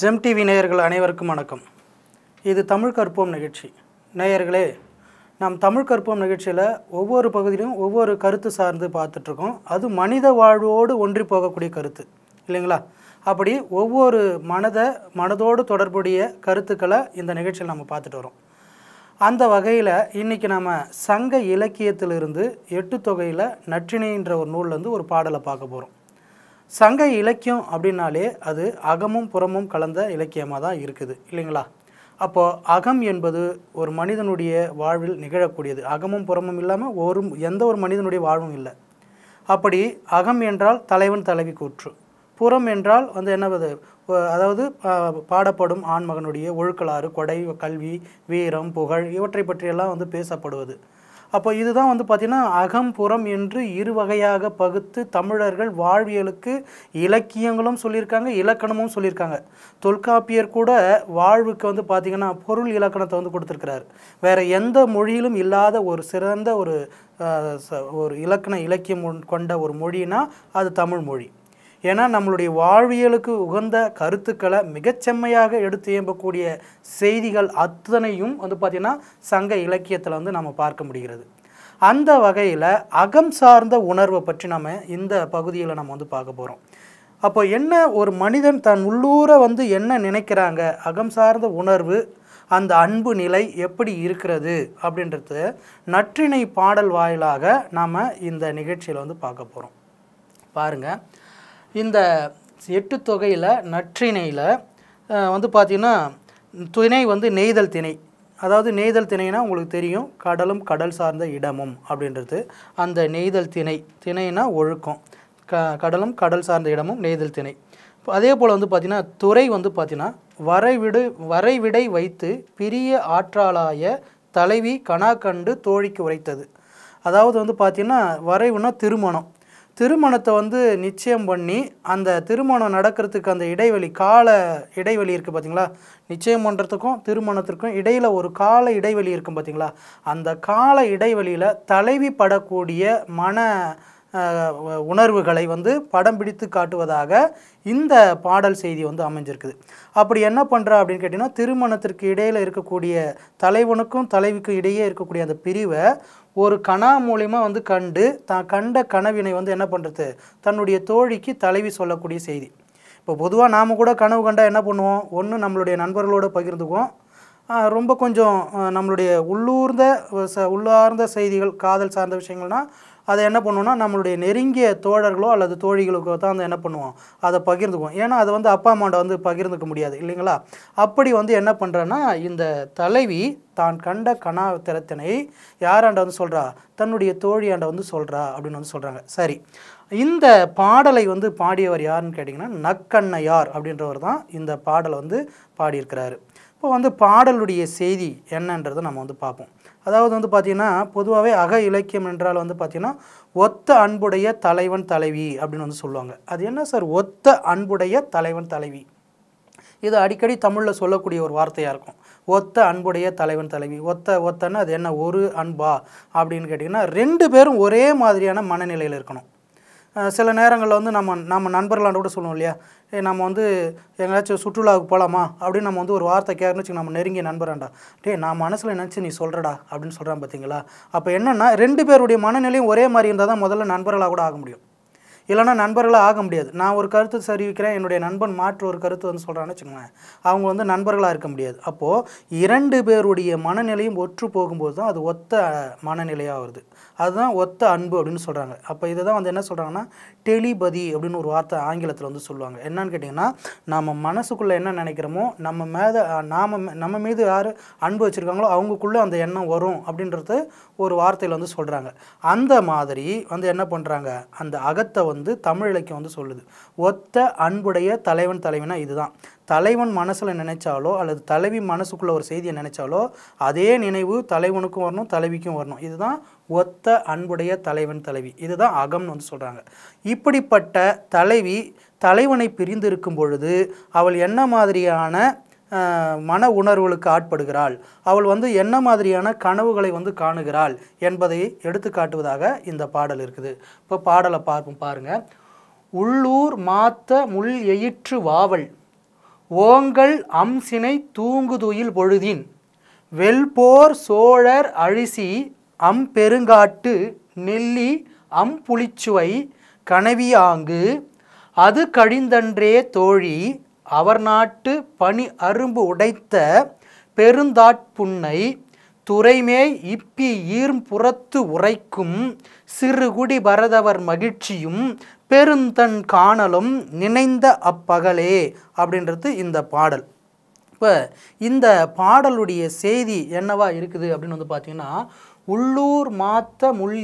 GeM TV நேயர்கள் அனைவருக்கும் வணக்கம் இது தமிழ் கற்போம் நிகழ்ச்சி நேயர்களே நாம் தமிழ் கற்போம் நிகழ்ச்சியில் ஒவ்வொரு பகுதியிலும் ஒவ்வொரு கருத்து சார்ந்து பார்த்துட்ருக்கோம் அது மனித வாழ்வோடு ஒன்றி போகக்கூடிய கருத்து இல்லைங்களா அப்படி ஒவ்வொரு மனதை மனதோடு தொடர்புடைய கருத்துக்களை இந்த நிகழ்ச்சியில் நம்ம பார்த்துட்டு வரோம் அந்த வகையில் இன்றைக்கி நம்ம சங்க இலக்கியத்திலிருந்து எட்டு தொகையில் நற்றினைன்ற ஒரு இருந்து ஒரு பாடலை பார்க்க போகிறோம் சங்க இலக்கியம் அப்படின்னாலே அது அகமும் புறமும் கலந்த இலக்கியமாக தான் இருக்குது இல்லைங்களா அப்போது அகம் என்பது ஒரு மனிதனுடைய வாழ்வில் நிகழக்கூடியது அகமும் புறமும் இல்லாமல் ஒரு எந்த ஒரு மனிதனுடைய வாழ்வும் இல்லை அப்படி அகம் என்றால் தலைவன் தலைவி கூற்று புறம் என்றால் வந்து என்னவது அதாவது பாடப்படும் ஆண்மகனுடைய ஒழுக்கலாறு கொடை கல்வி வீரம் புகழ் இவற்றை பற்றியெல்லாம் வந்து பேசப்படுவது அப்போ இதுதான் வந்து பார்த்திங்கன்னா அகம்புறம் என்று இரு வகையாக பகுத்து தமிழர்கள் வாழ்வியலுக்கு இலக்கியங்களும் சொல்லியிருக்காங்க இலக்கணமும் சொல்லியிருக்காங்க தொல்காப்பியர் கூட வாழ்வுக்கு வந்து பார்த்திங்கன்னா பொருள் இலக்கணத்தை வந்து கொடுத்துருக்கிறார் வேறு எந்த மொழியிலும் இல்லாத ஒரு சிறந்த ஒரு ஒரு இலக்கண இலக்கியம் கொண்ட ஒரு மொழினா அது தமிழ் மொழி ஏன்னா நம்மளுடைய வாழ்வியலுக்கு உகந்த கருத்துக்களை மிகச்செம்மையாக எடுத்து இயம்பக்கூடிய செய்திகள் அத்தனையும் வந்து பார்த்திங்கன்னா சங்க இலக்கியத்தில் வந்து நம்ம பார்க்க முடிகிறது அந்த வகையில் அகம் சார்ந்த உணர்வை பற்றி நம்ம இந்த பகுதியில் நம்ம வந்து பார்க்க போகிறோம் அப்போ என்ன ஒரு மனிதன் தன் உள்ளூர வந்து என்ன நினைக்கிறாங்க அகம் சார்ந்த உணர்வு அந்த அன்பு நிலை எப்படி இருக்கிறது அப்படின்றது நற்றிணை பாடல் வாயிலாக நாம் இந்த நிகழ்ச்சியில் வந்து பார்க்க போகிறோம் பாருங்கள் இந்த எட்டு தொகையில் நற்றிணையில் வந்து பார்த்திங்கன்னா துணை வந்து நெய்தல் திணை அதாவது நெய்தல் திணைனா உங்களுக்கு தெரியும் கடலும் கடல் சார்ந்த இடமும் அப்படின்றது அந்த நெய்தல் திணை திணைனா ஒழுக்கம் க கடலும் கடல் சார்ந்த இடமும் நெய்தல் திணை அதே போல் வந்து பார்த்திங்கன்னா துறை வந்து பார்த்திங்கன்னா வரைவிடு வரைவிடை வைத்து பிரிய ஆற்றாலாய தலைவி கணா கண்டு தோழிக்கு உரைத்தது அதாவது வந்து பார்த்திங்கன்னா வரைவுனா திருமணம் திருமணத்தை வந்து நிச்சயம் பண்ணி அந்த திருமணம் நடக்கிறதுக்கு அந்த இடைவெளி கால இடைவெளி இருக்குது பார்த்தீங்களா நிச்சயம் பண்ணுறதுக்கும் திருமணத்திற்கும் இடையில் ஒரு கால இடைவெளி இருக்கும் பார்த்தீங்களா அந்த கால இடைவெளியில் தலைவி படக்கூடிய மன உணர்வுகளை வந்து படம் பிடித்து காட்டுவதாக இந்த பாடல் செய்தி வந்து அமைஞ்சிருக்குது அப்படி என்ன பண்ணுறா அப்படின்னு கேட்டிங்கன்னா திருமணத்திற்கு இடையில் இருக்கக்கூடிய தலைவனுக்கும் தலைவிக்கும் இடையே இருக்கக்கூடிய அந்த பிரிவை ஒரு கணா மூலிமா வந்து கண்டு தான் கண்ட கனவினை வந்து என்ன பண்ணுறது தன்னுடைய தோழிக்கு தலைவி சொல்லக்கூடிய செய்தி இப்போ பொதுவாக நாம் கூட கனவு கண்டால் என்ன பண்ணுவோம் ஒன்று நம்மளுடைய நண்பர்களோடு பகிர்ந்துக்குவோம் ரொம்ப கொஞ்சம் நம்மளுடைய உள்ளூர்ந்த உள்ளார்ந்த செய்திகள் காதல் சார்ந்த விஷயங்கள்னால் அதை என்ன பண்ணுவோம்னா நம்மளுடைய நெருங்கிய தோழர்களோ அல்லது தோழிகளுக்கோ தான் அதை என்ன பண்ணுவோம் அதை பகிர்ந்துக்குவோம் ஏன்னா அதை வந்து அப்பா அம்மாண்ட வந்து பகிர்ந்துக்க முடியாது இல்லைங்களா அப்படி வந்து என்ன பண்ணுறேன்னா இந்த தலைவி தான் கண்ட கணாத்திரத்தினை யாராண்ட வந்து சொல்கிறா தன்னுடைய தோழியாண்ட வந்து சொல்கிறா அப்படின்னு வந்து சொல்கிறாங்க சரி இந்த பாடலை வந்து பாடியவர் யாருன்னு கேட்டிங்கன்னா நக்கண்ணையார் அப்படின்றவர் தான் இந்த பாடலை வந்து பாடியிருக்கிறாரு இப்போ வந்து பாடலுடைய செய்தி என்னன்றதை நம்ம வந்து பார்ப்போம் அதாவது வந்து பார்த்திங்கன்னா பொதுவாகவே அக இலக்கியம் என்றால் வந்து பார்த்தீங்கன்னா ஒத்த அன்புடைய தலைவன் தலைவி அப்படின்னு வந்து சொல்லுவாங்க அது என்ன சார் ஒத்த அன்புடைய தலைவன் தலைவி இது அடிக்கடி தமிழில் சொல்லக்கூடிய ஒரு வார்த்தையாக இருக்கும் ஒத்த அன்புடைய தலைவன் தலைவி ஒத்த ஒத்தன்னு அது என்ன ஒரு அன்பா அப்படின்னு கேட்டிங்கன்னா ரெண்டு பேரும் ஒரே மாதிரியான மனநிலையில் இருக்கணும் சில நேரங்களில் வந்து நம்ம நம்ம நண்பர்களாண்ட கூட சொல்லுவோம் இல்லையா ஏ நம்ம வந்து எங்கேயாச்சும் சுற்றுலாவுக்கு போகலாமா அப்படின்னு நம்ம வந்து ஒரு வார்த்தை கேட்கணும்னு வச்சுக்கோங்க நம்ம நெருங்கிய நண்பராண்டா டே நான் மனசில் நினச்சி நீ சொல்கிறடா அப்படின்னு சொல்கிறான் பார்த்தீங்களா அப்போ என்னென்னா ரெண்டு பேருடைய மனநிலையும் ஒரே மாதிரி இருந்தால் தான் முதல்ல நண்பர்களாக கூட ஆக முடியும் இல்லைனா நண்பர்களாக ஆக முடியாது நான் ஒரு கருத்து தெரிவிக்கிறேன் என்னுடைய நண்பன் மாற்று ஒரு கருத்து வந்து சொல்கிறான்னு வச்சுக்கோங்களேன் அவங்க வந்து நண்பர்களாக இருக்க முடியாது அப்போது இரண்டு பேருடைய மனநிலையும் ஒற்று போகும்போது தான் அது ஒத்த மனநிலையாக வருது அதுதான் ஒத்த அன்பு அப்படின்னு சொல்கிறாங்க அப்போ இதை தான் வந்து என்ன சொல்கிறாங்கன்னா டெலிபதி அப்படின்னு ஒரு வார்த்தை ஆங்கிலத்தில் வந்து சொல்லுவாங்க என்னன்னு கேட்டிங்கன்னா நம்ம மனசுக்குள்ளே என்ன நினைக்கிறோமோ நம்ம மேலே நாம் நம்ம மீது யார் அன்பு வச்சுருக்காங்களோ அவங்களுக்குள்ளே அந்த எண்ணம் வரும் அப்படின்றது ஒரு வார்த்தையில் வந்து சொல்கிறாங்க அந்த மாதிரி வந்து என்ன பண்ணுறாங்க அந்த அகத்தை வந்து வந்து தமிழ் இலக்கியம் வந்து சொல்லுது ஒத்த அன்புடைய தலைவன் தலைவனா இதுதான் தலைவன் மனசில் நினைச்சாலோ அல்லது தலைவி மனசுக்குள்ளே ஒரு செய்தியை நினைச்சாலோ அதே நினைவு தலைவனுக்கும் வரணும் தலைவிக்கும் வரணும் இதுதான் ஒத்த அன்புடைய தலைவன் தலைவி இதுதான் அகம்னு வந்து சொல்கிறாங்க இப்படிப்பட்ட தலைவி தலைவனை பிரிந்து இருக்கும் பொழுது அவள் என்ன மாதிரியான மன உணர்வுகளுக்கு ஆட்படுகிறாள் அவள் வந்து என்ன மாதிரியான கனவுகளை வந்து காணுகிறாள் என்பதை எடுத்து காட்டுவதாக இந்த பாடல் இருக்குது இப்போ பாடலை பார்ப்போம் பாருங்கள் உள்ளூர் மாத்த முள் எயிற்று வாவல் ஓங்கள் அம்சினை தூங்குதுயில் பொழுதின் வெல்போர் சோழர் அழிசி அம்பெருங்காட்டு நெல்லி அம்புளிச்சுவை கனவியாங்கு அது கழிந்தன்றே தோழி அவர் நாட்டு பனி அரும்பு உடைத்த பெருந்தாட்புண்ணை துறைமே இப்பி புறத்து உரைக்கும் சிறுகுடி பரதவர் மகிழ்ச்சியும் பெருந்தன் காணலும் நினைந்த அப்பகலே அப்படின்றது இந்த பாடல் இப்போ இந்த பாடலுடைய செய்தி என்னவா இருக்குது அப்படின்னு வந்து பார்த்திங்கன்னா உள்ளூர் மாத்த முள்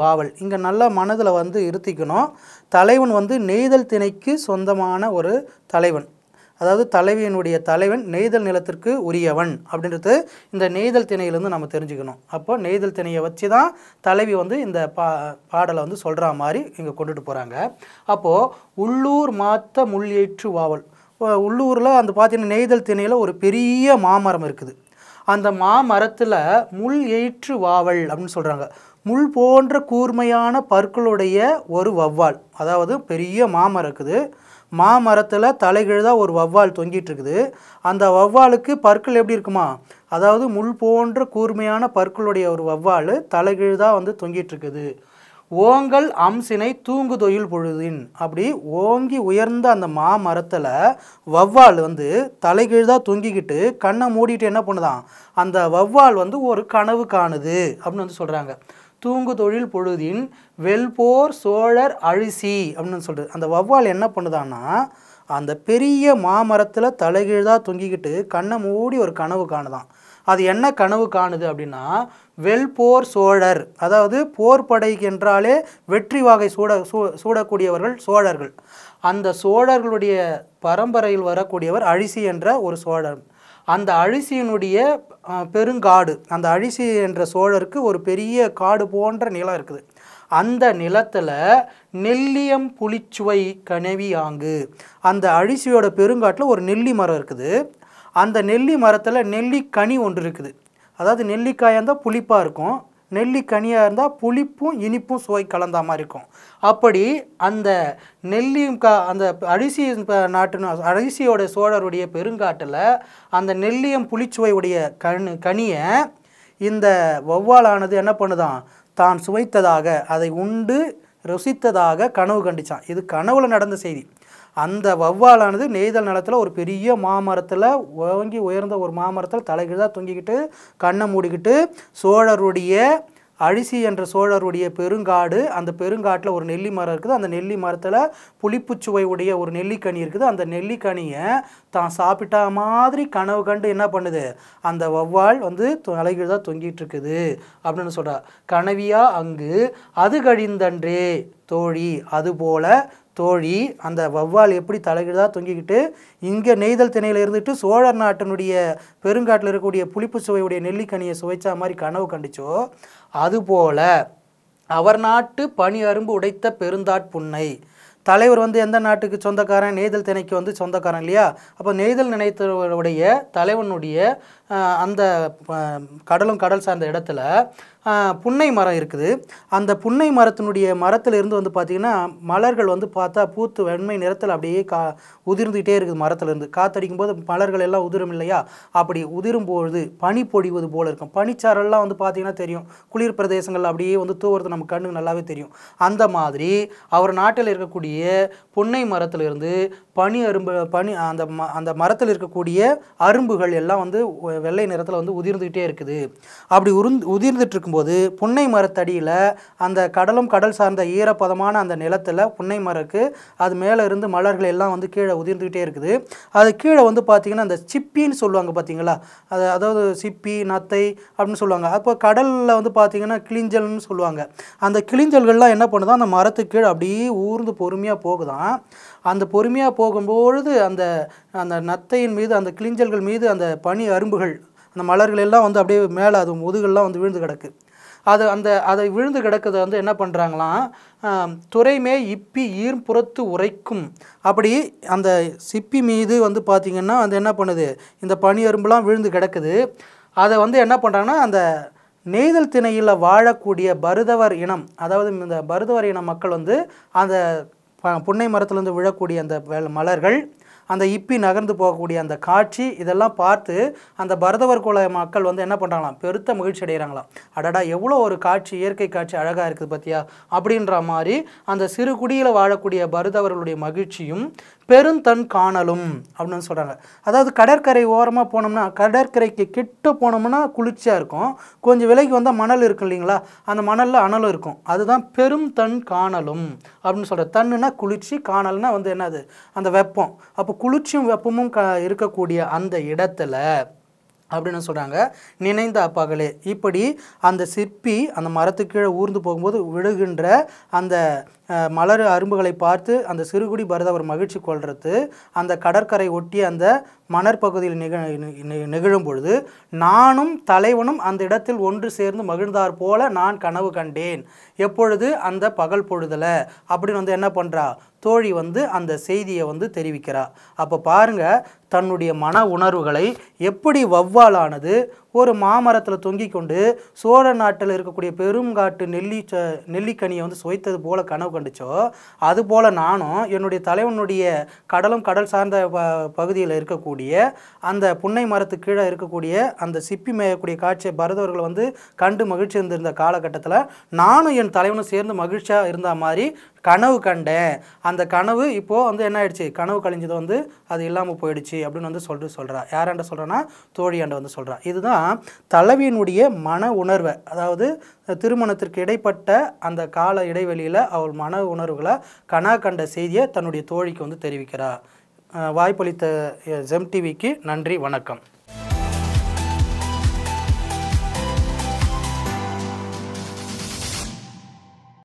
வாவல் இங்கே நல்லா மனதில் வந்து இருத்திக்கணும் தலைவன் வந்து நெய்தல் திணைக்கு சொந்தமான ஒரு தலைவன் அதாவது தலைவியினுடைய தலைவன் நெய்தல் நிலத்திற்கு உரியவன் அப்படின்றது இந்த நெய்தல் திணையிலேருந்து நம்ம தெரிஞ்சுக்கணும் அப்போ நெய்தல் திணையை வச்சு தான் தலைவி வந்து இந்த பா பாடலை வந்து சொல்கிற மாதிரி இங்கே கொண்டுட்டு போகிறாங்க அப்போது உள்ளூர் மாத்த முள் வாவல் உள்ளூரில் அந்த பார்த்தீங்கன்னா நெய்தல் திணையில் ஒரு பெரிய மாமரம் இருக்குது அந்த மாமரத்தில் முள் எயிற்று வாவல் அப்படின்னு சொல்கிறாங்க முள் போன்ற கூர்மையான பற்களுடைய ஒரு வவ்வால் அதாவது பெரிய மாமரம் இருக்குது மாமரத்தில் தலைகீழ்தான் ஒரு வவ்வால் தொங்கிட்டு இருக்குது அந்த வவ்வாலுக்கு பற்கள் எப்படி இருக்குமா அதாவது முள் போன்ற கூர்மையான பற்களுடைய ஒரு வவ்வால் தலைகீழ்தான் வந்து தொங்கிட்டு இருக்குது ஓங்கல் அம்சினை தூங்கு தொழில் பொழுதின் அப்படி ஓங்கி உயர்ந்த அந்த மா மரத்தில் வவ்வால் வந்து தலைகீழ்தாக தூங்கிக்கிட்டு கண்ணை மூடிட்டு என்ன பண்ணுதான் அந்த வவ்வால் வந்து ஒரு கனவு காணுது அப்படின்னு வந்து சொல்கிறாங்க தூங்கு தொழில் பொழுதின் வெல்போர் சோழர் அழிசி அப்படின்னு சொல்கிறது அந்த வவ்வால் என்ன பண்ணுதான்னா அந்த பெரிய மாமரத்தில் தலைகீழாக தொங்கிக்கிட்டு கண்ணை மூடி ஒரு கனவு காணுதான் அது என்ன கனவு காணுது அப்படின்னா வெல்போர் சோழர் அதாவது போர் படைக்கு என்றாலே வெற்றி வாகை சூட சூ சூடக்கூடியவர்கள் சோழர்கள் அந்த சோழர்களுடைய பரம்பரையில் வரக்கூடியவர் அழிசி என்ற ஒரு சோழர் அந்த அழிசியினுடைய பெருங்காடு அந்த அழிசி என்ற சோழருக்கு ஒரு பெரிய காடு போன்ற நிலம் இருக்குது அந்த நிலத்தில் நெல்லியம் புளிச்சுவை கனவி ஆங்கு அந்த அழிசியோட பெருங்காட்டில் ஒரு நெல்லி மரம் இருக்குது அந்த நெல்லி மரத்தில் நெல்லி கனி ஒன்று இருக்குது அதாவது நெல்லிக்காயாக இருந்தால் புளிப்பாக இருக்கும் நெல்லிக்கனியாக இருந்தால் புளிப்பும் இனிப்பும் சுவை கலந்த மாதிரி இருக்கும் அப்படி அந்த நெல்லி கா அந்த அரிசி நாட்டின அரிசியோட சோழருடைய பெருங்காட்டில் அந்த நெல்லியம் புளிச்சுவையுடைய கண் கனியை இந்த வௌவாலானது என்ன பண்ணுதான் தான் சுவைத்ததாக அதை உண்டு ருசித்ததாக கனவு கண்டிச்சான் இது கனவுல நடந்த செய்தி அந்த வௌவாலானது நெய்தல் நிலத்தில் ஒரு பெரிய மாமரத்தில் ஓங்கி உயர்ந்த ஒரு மாமரத்தில் தலைகீழாக தொங்கிக்கிட்டு கண்ணை மூடிக்கிட்டு சோழருடைய அழிசி என்ற சோழருடைய பெருங்காடு அந்த பெருங்காட்டில் ஒரு நெல்லி மரம் இருக்குது அந்த நெல்லி மரத்தில் புளிப்பு உடைய ஒரு நெல்லிக்கனி இருக்குது அந்த நெல்லிக்கனியை தான் சாப்பிட்டா மாதிரி கனவு கண்டு என்ன பண்ணுது அந்த வௌவால் வந்து தான் தொங்கிட்டு இருக்குது அப்படின்னு சொல்கிறார் கனவியா அங்கு அது கழிந்தன்றே தோழி அதுபோல் தோழி அந்த வவ்வால் எப்படி தலைகிழா தொங்கிக்கிட்டு இங்கே நெய்தல் திணையில் இருந்துட்டு சோழர் நாட்டினுடைய பெருங்காட்டில் இருக்கக்கூடிய புளிப்பு சுவையுடைய நெல்லிக்கனியை சுவைச்சா மாதிரி கனவு கண்டுச்சோ அதுபோல் அவர் நாட்டு பனி அரும்பு உடைத்த பெருந்தாட்புன்னை தலைவர் வந்து எந்த நாட்டுக்கு சொந்தக்காரன் நெய்தல் திணைக்கு வந்து சொந்தக்காரன் இல்லையா அப்போ நெய்தல் நினைத்தவருடைய தலைவனுடைய அந்த கடலும் கடல் சார்ந்த இடத்துல புன்னை மரம் இருக்குது அந்த புன்னை மரத்தினுடைய மரத்திலிருந்து வந்து பார்த்திங்கன்னா மலர்கள் வந்து பார்த்தா பூத்து வெண்மை நிறத்தில் அப்படியே கா உதிர்ந்துகிட்டே இருக்குது மரத்துலேருந்து காத்தடிக்கும் போது மலர்கள் எல்லாம் உதிரும் இல்லையா அப்படி உதிரும்பொழுது பனி பொடிவது போல் இருக்கும் பனிச்சாரெல்லாம் வந்து பார்த்திங்கன்னா தெரியும் குளிர் பிரதேசங்கள் அப்படியே வந்து தூவுறது நம்ம கண்ணுக்கு நல்லாவே தெரியும் அந்த மாதிரி அவர் நாட்டில் இருக்கக்கூடிய புன்னை மரத்திலிருந்து பனி அரும்பு பனி அந்த ம அந்த மரத்தில் இருக்கக்கூடிய அரும்புகள் எல்லாம் வந்து வெள்ளை நிறத்தில் வந்து உதிர்ந்துக்கிட்டே இருக்குது அப்படி உருந்து உதிர்ந்துட்டு இருக்கும்போது புன்னை மரத்தடியில் அந்த கடலும் கடல் சார்ந்த ஈரப்பதமான அந்த நிலத்தில் புன்னை மரக்கு அது மேலே இருந்து மலர்கள் எல்லாம் வந்து கீழே உதிர்ந்துக்கிட்டே இருக்குது அது கீழே வந்து பார்த்திங்கன்னா அந்த சிப்பின்னு சொல்லுவாங்க பார்த்தீங்களா அது அதாவது சிப்பி நத்தை அப்படின்னு சொல்லுவாங்க அப்போ கடலில் வந்து பார்த்திங்கன்னா கிளிஞ்சல்னு சொல்லுவாங்க அந்த கிளிஞ்சல்கள்லாம் என்ன பண்ணுதான் அந்த மரத்துக்கு கீழே அப்படியே ஊர்ந்து பொறுமையாக போகுதான் அந்த பொறுமையாக போகும்பொழுது அந்த அந்த நத்தையின் மீது அந்த கிளிஞ்சல்கள் மீது அந்த பனி அரும்புகள் அந்த மலர்கள் எல்லாம் வந்து அப்படியே மேலே அது முதுகெல்லாம் வந்து விழுந்து கிடக்கு அது அந்த அதை விழுந்து கிடக்கிறத வந்து என்ன பண்ணுறாங்களாம் துறைமே இப்பி ஈர்புறத்து உரைக்கும் அப்படி அந்த சிப்பி மீது வந்து பார்த்திங்கன்னா அது என்ன பண்ணுது இந்த பனி அரும்புலாம் விழுந்து கிடக்குது அதை வந்து என்ன பண்ணுறாங்கன்னா அந்த நெய்தல் திணையில் வாழக்கூடிய பருதவர் இனம் அதாவது இந்த பருதவர் இன மக்கள் வந்து அந்த புன்னை மரத்துலேருந்து விழக்கூடிய அந்த மலர்கள் அந்த இப்பி நகர்ந்து போகக்கூடிய அந்த காட்சி இதெல்லாம் பார்த்து அந்த பரதவர் குல மக்கள் வந்து என்ன பண்ணுறாங்களாம் பெருத்த மகிழ்ச்சி அடைகிறாங்களாம் அடடா எவ்வளோ ஒரு காட்சி இயற்கை காட்சி அழகாக இருக்குது பார்த்தியா அப்படின்ற மாதிரி அந்த சிறு குடியில் வாழக்கூடிய பரதவர்களுடைய மகிழ்ச்சியும் பெருந்தன் காணலும் அப்படின்னு சொல்கிறாங்க அதாவது கடற்கரை ஓரமாக போனோம்னா கடற்கரைக்கு கிட்ட போனோம்னா குளிர்ச்சியாக இருக்கும் கொஞ்சம் விலைக்கு வந்தால் மணல் இருக்கும் இல்லைங்களா அந்த மணலில் அனலும் இருக்கும் அதுதான் பெரும் தன் காணலும் அப்படின்னு சொல்கிற தண்ணுனா குளிர்ச்சி காணல்னா வந்து என்னது அந்த வெப்பம் அப்போ குளிர்ச்சியும் வெப்பமும் க இருக்கக்கூடிய அந்த இடத்துல அப்படின்னு சொல்கிறாங்க நினைந்த அப்பாக்களே இப்படி அந்த சிற்பி அந்த மரத்து கீழே ஊர்ந்து போகும்போது விழுகின்ற அந்த மலர் அரும்புகளை பார்த்து அந்த சிறுகுடி பரதவர் மகிழ்ச்சி கொள்வது அந்த கடற்கரை ஒட்டி அந்த மணற்பகுதியில் நிக நிகழும் பொழுது நானும் தலைவனும் அந்த இடத்தில் ஒன்று சேர்ந்து மகிழ்ந்தார் போல நான் கனவு கண்டேன் எப்பொழுது அந்த பகல் பொழுதில் அப்படின்னு வந்து என்ன பண்ணுறா தோழி வந்து அந்த செய்தியை வந்து தெரிவிக்கிறா அப்போ பாருங்கள் தன்னுடைய மன உணர்வுகளை எப்படி வவ்வாலானது ஒரு மாமரத்தில் தொங்கி கொண்டு சோழ நாட்டில் இருக்கக்கூடிய பெருங்காட்டு நெல்லி நெல்லிக்கனியை வந்து சுவைத்தது போல கனவு கண்டுச்சோ அது நானும் என்னுடைய தலைவனுடைய கடலும் கடல் சார்ந்த பகுதியில் இருக்கக்கூடிய அந்த புன்னை மரத்து கீழே இருக்கக்கூடிய அந்த சிப்பி மேயக்கூடிய காட்சியை பரதவர்கள் வந்து கண்டு மகிழ்ச்சி இருந்திருந்த காலகட்டத்தில் நானும் என் தலைவனும் சேர்ந்து மகிழ்ச்சியாக இருந்த மாதிரி கனவு கண்டேன் அந்த கனவு இப்போது வந்து என்ன ஆயிடுச்சு கனவு கழிஞ்சது வந்து அது இல்லாமல் போயிடுச்சு அப்படின்னு வந்து சொல்லிட்டு சொல்கிறா யாராண்ட சொல்கிறேன்னா தோழியாண்ட வந்து சொல்கிறா இதுதான் தலைவியினுடைய மன உணர்வை அதாவது திருமணத்திற்கு இடைப்பட்ட அந்த கால இடைவெளியில் அவள் மன உணர்வுகளை கனா கண்ட செய்தியை தன்னுடைய தோழிக்கு வந்து தெரிவிக்கிறா வாய்ப்பளித்த ஜெம் டிவிக்கு நன்றி வணக்கம்